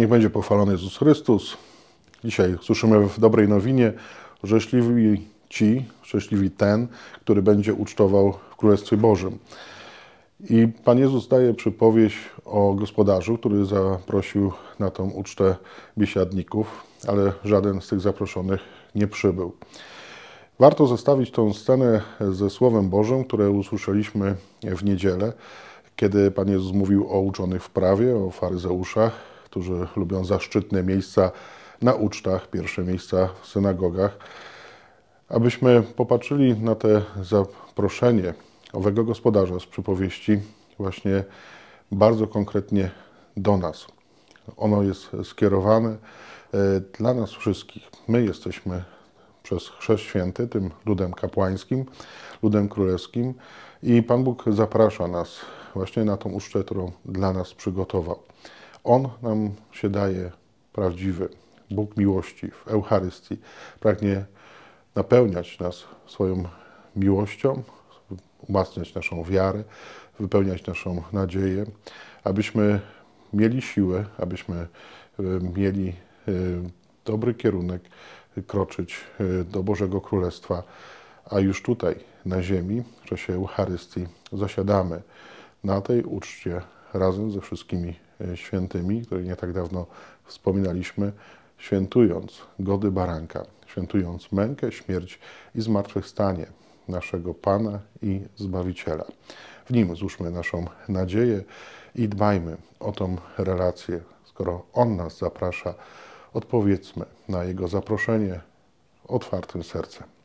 Niech będzie pochwalony Jezus Chrystus. Dzisiaj słyszymy w dobrej nowinie, szczęśliwi ci, szczęśliwi ten, który będzie ucztował w Królestwie Bożym. I Pan Jezus daje przypowieść o gospodarzu, który zaprosił na tą ucztę biesiadników, ale żaden z tych zaproszonych nie przybył. Warto zestawić tą scenę ze Słowem Bożym, które usłyszeliśmy w niedzielę, kiedy Pan Jezus mówił o uczonych w prawie, o faryzeuszach, którzy lubią zaszczytne miejsca na ucztach, pierwsze miejsca w synagogach. Abyśmy popatrzyli na te zaproszenie owego gospodarza z przypowieści właśnie bardzo konkretnie do nas. Ono jest skierowane e, dla nas wszystkich. My jesteśmy przez Chrzest Święty, tym ludem kapłańskim, ludem królewskim i Pan Bóg zaprasza nas właśnie na tą uszczę, którą dla nas przygotował. On nam się daje prawdziwy, Bóg miłości w Eucharystii. Pragnie napełniać nas swoją miłością, umacniać naszą wiarę, wypełniać naszą nadzieję, abyśmy mieli siłę, abyśmy e, mieli e, dobry kierunek kroczyć e, do Bożego Królestwa, a już tutaj na ziemi, w czasie Eucharystii, zasiadamy na tej uczcie razem ze wszystkimi e, świętymi, których nie tak dawno wspominaliśmy, świętując gody baranka, świętując mękę, śmierć i zmartwychwstanie naszego Pana i Zbawiciela. W nim złóżmy naszą nadzieję i dbajmy o tą relację. Skoro On nas zaprasza, odpowiedzmy na Jego zaproszenie otwartym sercem.